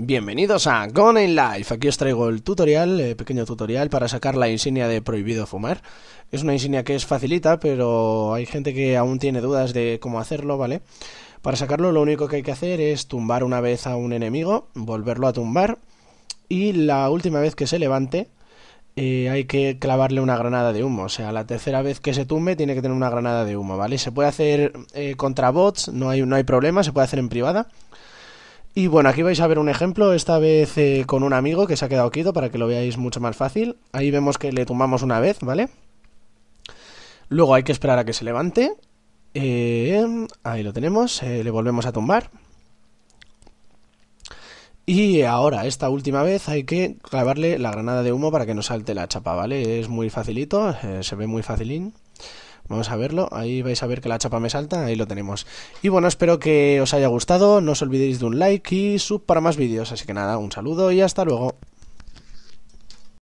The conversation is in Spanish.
Bienvenidos a Gone in Life. Aquí os traigo el tutorial, eh, pequeño tutorial para sacar la insignia de prohibido fumar. Es una insignia que es facilita, pero hay gente que aún tiene dudas de cómo hacerlo, ¿vale? Para sacarlo lo único que hay que hacer es tumbar una vez a un enemigo, volverlo a tumbar y la última vez que se levante eh, hay que clavarle una granada de humo. O sea, la tercera vez que se tumbe tiene que tener una granada de humo, ¿vale? Se puede hacer eh, contra bots, no hay, no hay problema, se puede hacer en privada. Y bueno, aquí vais a ver un ejemplo, esta vez eh, con un amigo que se ha quedado quieto para que lo veáis mucho más fácil. Ahí vemos que le tumbamos una vez, ¿vale? Luego hay que esperar a que se levante. Eh, ahí lo tenemos, eh, le volvemos a tumbar. Y ahora, esta última vez, hay que clavarle la granada de humo para que no salte la chapa, ¿vale? Es muy facilito, se ve muy facilín. Vamos a verlo, ahí vais a ver que la chapa me salta, ahí lo tenemos. Y bueno, espero que os haya gustado, no os olvidéis de un like y sub para más vídeos. Así que nada, un saludo y hasta luego.